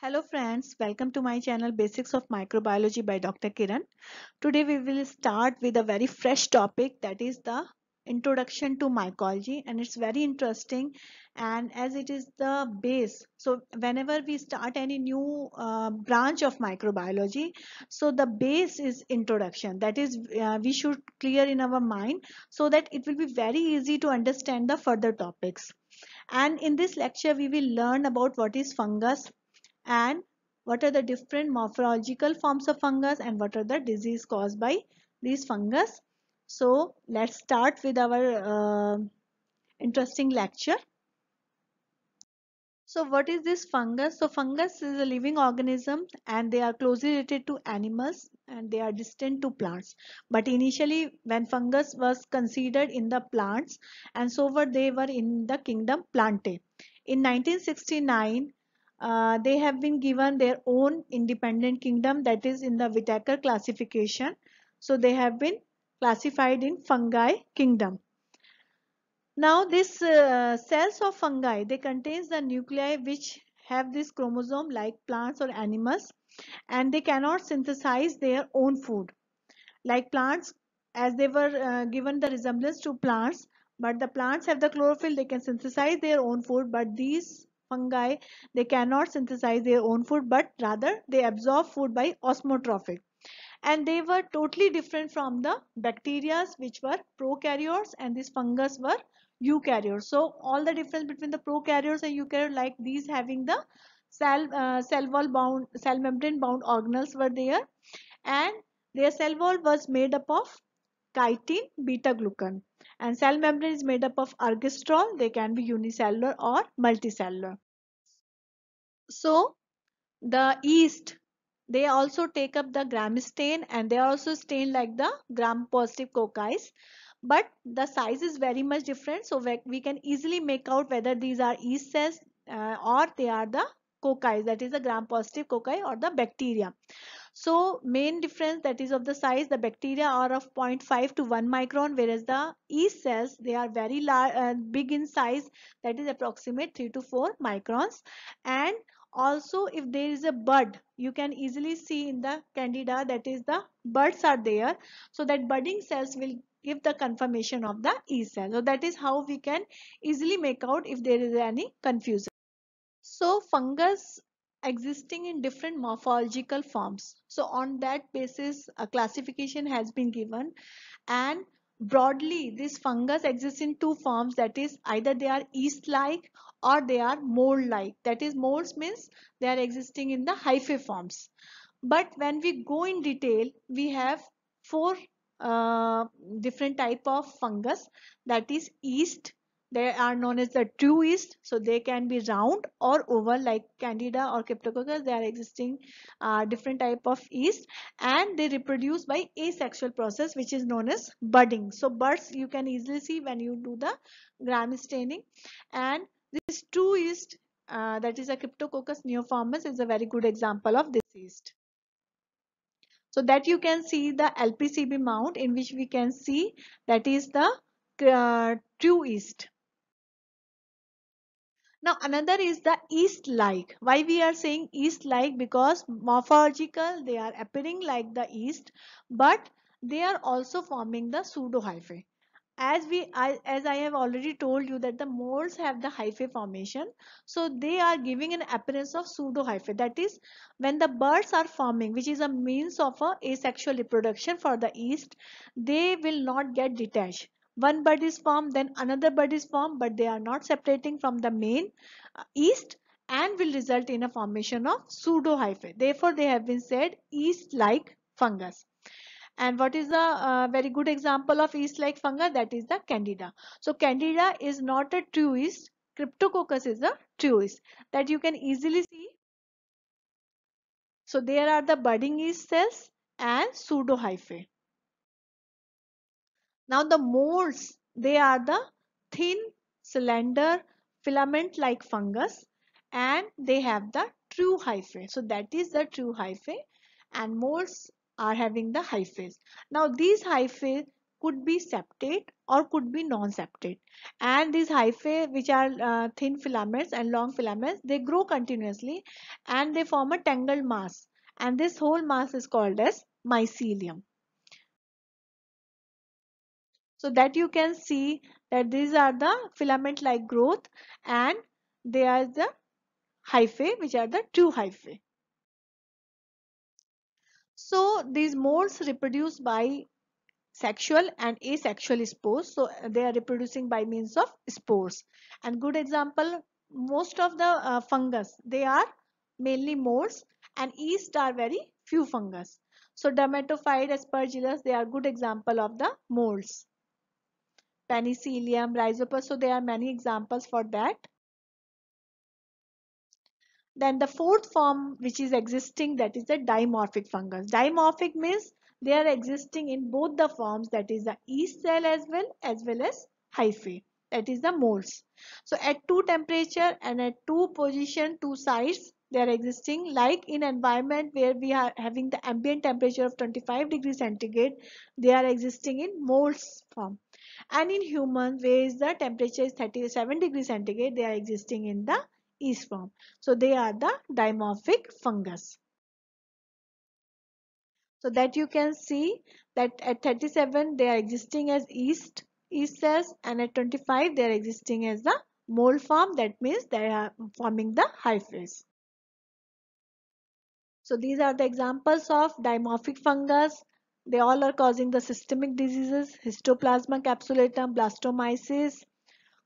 Hello friends, welcome to my channel Basics of Microbiology by Dr. Kiran. Today we will start with a very fresh topic that is the introduction to mycology and it's very interesting and as it is the base so whenever we start any new uh, branch of microbiology so the base is introduction that is uh, we should clear in our mind so that it will be very easy to understand the further topics and in this lecture we will learn about what is fungus and what are the different morphological forms of fungus and what are the disease caused by these fungus. So let's start with our uh, interesting lecture. So what is this fungus? So fungus is a living organism and they are closely related to animals and they are distant to plants. But initially when fungus was considered in the plants and so were they were in the kingdom plantae. In 1969 uh, they have been given their own independent kingdom that is in the Whitaker classification. So they have been classified in fungi kingdom. Now this uh, cells of fungi, they contains the nuclei which have this chromosome like plants or animals and they cannot synthesize their own food. Like plants, as they were uh, given the resemblance to plants, but the plants have the chlorophyll, they can synthesize their own food, but these fungi they cannot synthesize their own food but rather they absorb food by osmotrophic and they were totally different from the bacteria which were prokaryotes and these fungus were eukaryotes so all the difference between the prokaryotes and eukaryotes like these having the cell uh, cell wall bound cell membrane bound organelles were there and their cell wall was made up of chitin beta glucan and cell membrane is made up of ergosterol. They can be unicellular or multicellular. So the yeast, they also take up the gram stain and they also stain like the gram positive cocci but the size is very much different so we can easily make out whether these are yeast cells uh, or they are the cocci that is the gram positive cocci or the bacteria so main difference that is of the size the bacteria are of 0.5 to 1 micron whereas the yeast cells they are very large, uh, big in size that is approximate 3 to 4 microns and also if there is a bud you can easily see in the candida that is the buds are there so that budding cells will give the confirmation of the E cell. So that is how we can easily make out if there is any confusion. So fungus existing in different morphological forms. So on that basis a classification has been given and broadly these fungus exists in two forms that is either they are yeast like or they are mold like that is molds means they are existing in the hyphae forms but when we go in detail we have four uh, different type of fungus that is yeast they are known as the true yeast, so they can be round or oval like Candida or Cryptococcus. They are existing uh, different type of yeast and they reproduce by asexual process which is known as budding. So buds you can easily see when you do the gram staining and this true yeast uh, that is a Cryptococcus neoformis is a very good example of this yeast. So that you can see the LPCB mount in which we can see that is the uh, true yeast. Now another is the east like. Why we are saying east like? Because morphological they are appearing like the east but they are also forming the pseudo hyphae. As we I, as I have already told you that the moles have the hyphae formation so they are giving an appearance of pseudo hyphae that is when the birds are forming which is a means of a asexual reproduction for the east they will not get detached one bud is formed then another bud is formed but they are not separating from the main yeast uh, and will result in a formation of pseudo hyphae. therefore they have been said yeast like fungus and what is the uh, very good example of yeast like fungus that is the candida so candida is not a true yeast cryptococcus is a true yeast that you can easily see so there are the budding yeast cells and pseudo hyphae. Now the molds, they are the thin, slender, filament-like fungus and they have the true hyphae. So that is the true hyphae and molds are having the hyphae. Now these hyphae could be septate or could be non-septate and these hyphae which are uh, thin filaments and long filaments they grow continuously and they form a tangled mass and this whole mass is called as mycelium so that you can see that these are the filament like growth and they are the hyphae which are the true hyphae so these molds reproduce by sexual and asexual spores so they are reproducing by means of spores and good example most of the uh, fungus they are mainly molds and yeast are very few fungus so dermatophyte aspergillus they are good example of the molds penicillium, rhizopus. So there are many examples for that. Then the fourth form which is existing that is the dimorphic fungus. Dimorphic means they are existing in both the forms that is the yeast cell as well as well as hyphae that is the molds. So at two temperature and at two position, two sides they are existing like in environment where we are having the ambient temperature of 25 degree centigrade they are existing in molds form and in human ways the temperature is 37 degrees centigrade they are existing in the form. so they are the dimorphic fungus so that you can see that at 37 they are existing as yeast yeast cells and at 25 they are existing as the mold form that means they are forming the hyphae. so these are the examples of dimorphic fungus they all are causing the systemic diseases, histoplasma capsulatum, blastomyces,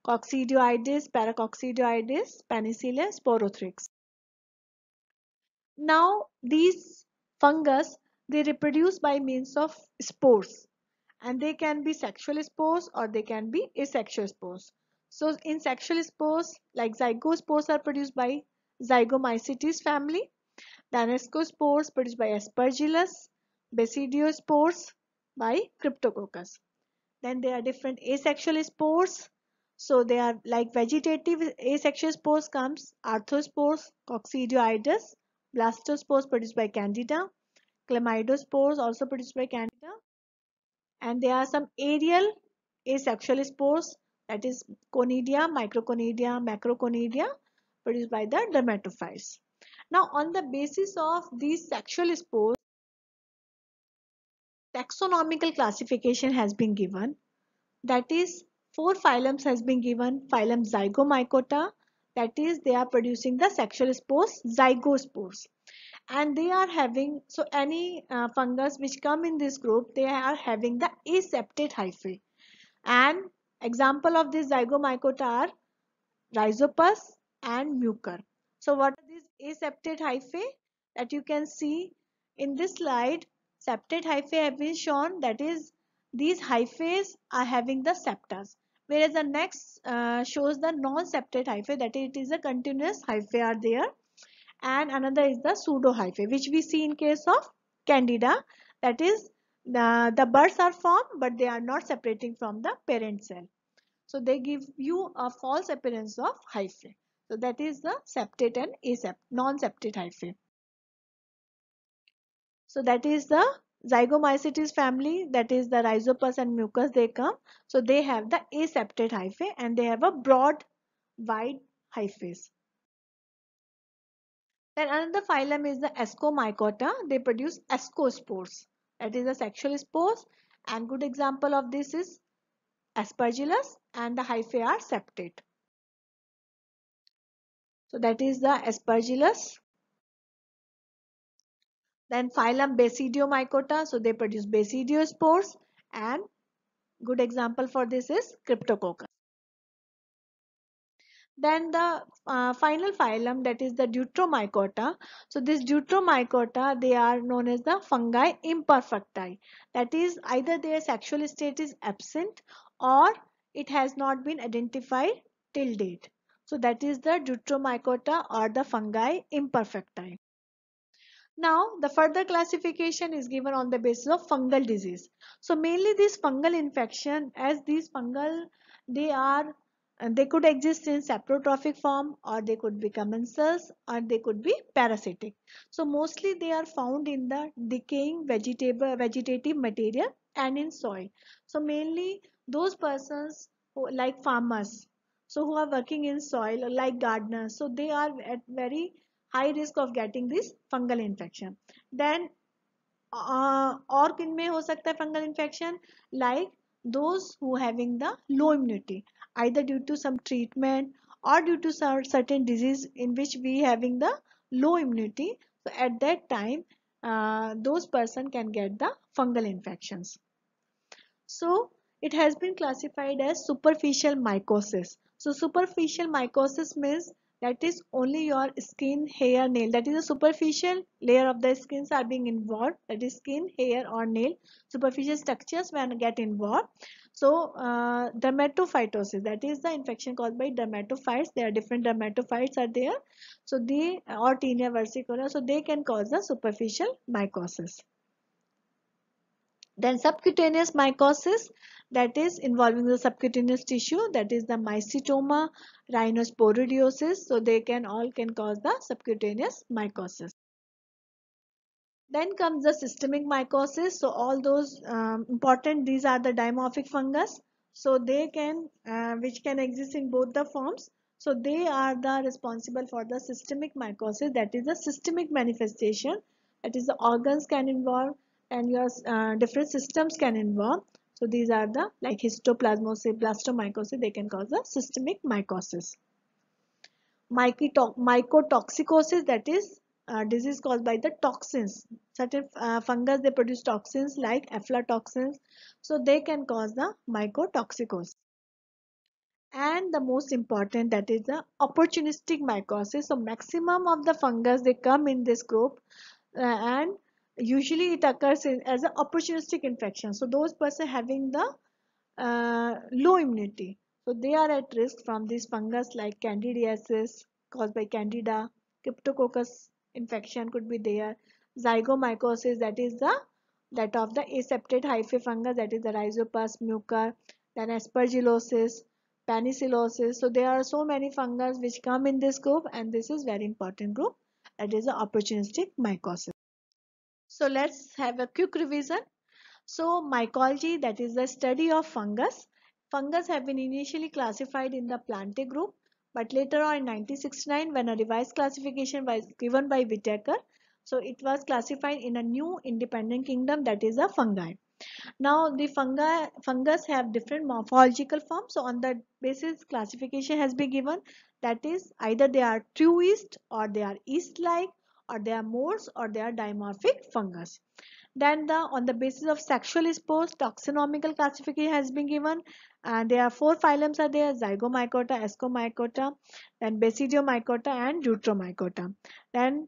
coccidioides, paracoccidioides, penicillin, sporothrix. Now these fungus, they reproduce by means of spores and they can be sexual spores or they can be asexual spores. So in sexual spores, like zygospores are produced by Zygomycetes family, Danescospores produced by Aspergillus, basidiospores by cryptococcus. Then there are different asexual spores. So they are like vegetative asexual spores comes arthrospores, coccidioides, blastospores produced by candida, chlamydospores also produced by candida. And there are some aerial asexual spores that is conidia, microconidia, macroconidia produced by the dermatophytes. Now on the basis of these sexual spores, taxonomical classification has been given that is four phylums has been given phylum zygomycota that is they are producing the sexual spores zygospores and they are having so any uh, fungus which come in this group they are having the aseptate hyphae and example of this zygomycota are rhizopus and mucor so what are these aseptate hyphae that you can see in this slide septate hyphae have been shown that is these hyphae are having the septas whereas the next uh, shows the non-septate hyphae that it is a continuous hyphae are there and another is the pseudo hyphae which we see in case of candida that is the, the buds are formed but they are not separating from the parent cell so they give you a false appearance of hyphae so that is the septate and asept non-septate hyphae so that is the zygomycetes family that is the rhizopus and mucus they come. So they have the aseptate hyphae and they have a broad wide hyphae. Then another phylum is the Ascomycota. They produce ascospores. That is the sexual spores. And good example of this is aspergillus and the hyphae are septate. So that is the aspergillus then phylum Basidiomycota, so they produce basidiospores and good example for this is Cryptococcus. Then the uh, final phylum that is the Deuteromycota. So this Deuteromycota they are known as the fungi imperfecti. That is either their sexual state is absent or it has not been identified till date. So that is the Deuteromycota or the fungi imperfecti. Now the further classification is given on the basis of fungal disease. So mainly this fungal infection as these fungal they are they could exist in saprotrophic form or they could become commensals or they could be parasitic. So mostly they are found in the decaying vegetable, vegetative material and in soil. So mainly those persons who, like farmers so who are working in soil like gardeners so they are at very high risk of getting this fungal infection. Then uh, or kin mein ho sakta hai fungal infection like those who having the low immunity either due to some treatment or due to some certain disease in which we having the low immunity so at that time uh, those person can get the fungal infections so it has been classified as superficial mycosis so superficial mycosis means that is only your skin hair nail that is the superficial layer of the skins are being involved that is skin hair or nail superficial structures when get involved so uh, dermatophytosis that is the infection caused by dermatophytes there are different dermatophytes are there so they or tinea versicolor so they can cause the superficial mycosis then subcutaneous mycosis that is involving the subcutaneous tissue that is the mycetoma, rhinosporidiosis. So they can all can cause the subcutaneous mycosis. Then comes the systemic mycosis. So all those um, important these are the dimorphic fungus. So they can uh, which can exist in both the forms. So they are the responsible for the systemic mycosis that is the systemic manifestation that is the organs can involve and your uh, different systems can involve so these are the like histoplasmosis, blastomycosis, they can cause a systemic mycosis. Mycotoxicosis that is uh, disease caused by the toxins. Certain uh, fungus they produce toxins like aflatoxins. So they can cause the mycotoxicosis and the most important that is the opportunistic mycosis so maximum of the fungus they come in this group uh, and usually it occurs in, as an opportunistic infection. So those person having the uh, low immunity, so they are at risk from these fungus like candidiasis caused by candida, cryptococcus infection could be there, zygomycosis that is the that of the aseptate hyphae fungus that is the rhizopus mucor, then aspergillosis, panicillosis. So there are so many fungus which come in this group and this is very important group that is the opportunistic mycosis. So let's have a quick revision. So mycology that is the study of fungus. Fungus have been initially classified in the Plantae group but later on in 1969 when a revised classification was given by Whitaker so it was classified in a new independent kingdom that is a fungi. Now the fungi fungus have different morphological forms so on that basis classification has been given that is either they are true east or they are yeast like or they are moles or they are dimorphic fungus then the on the basis of sexual spores taxonomical classification has been given and there are four phylums are there zygomycota ascomycota then basidiomycota and deuteromycota then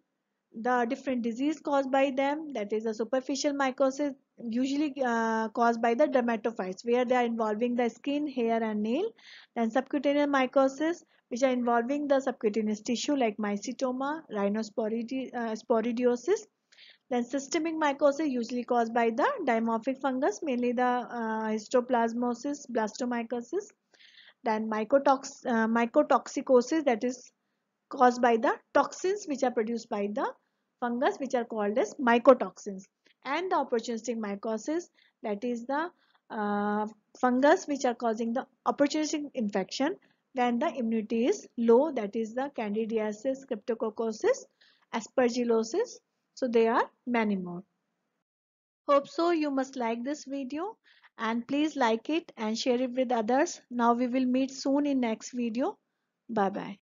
the different disease caused by them that is the superficial mycosis usually uh, caused by the dermatophytes where they are involving the skin hair and nail then subcutaneous mycosis which are involving the subcutaneous tissue like mycetoma rhinosporidiosis uh, then systemic mycosis usually caused by the dimorphic fungus mainly the uh, histoplasmosis blastomycosis then mycotox uh, mycotoxicosis that is caused by the toxins which are produced by the fungus which are called as mycotoxins and the opportunistic mycosis that is the uh, fungus which are causing the opportunistic infection when the immunity is low that is the candidiasis, cryptococcosis, aspergillosis. So they are many more. Hope so you must like this video and please like it and share it with others. Now we will meet soon in next video. Bye bye.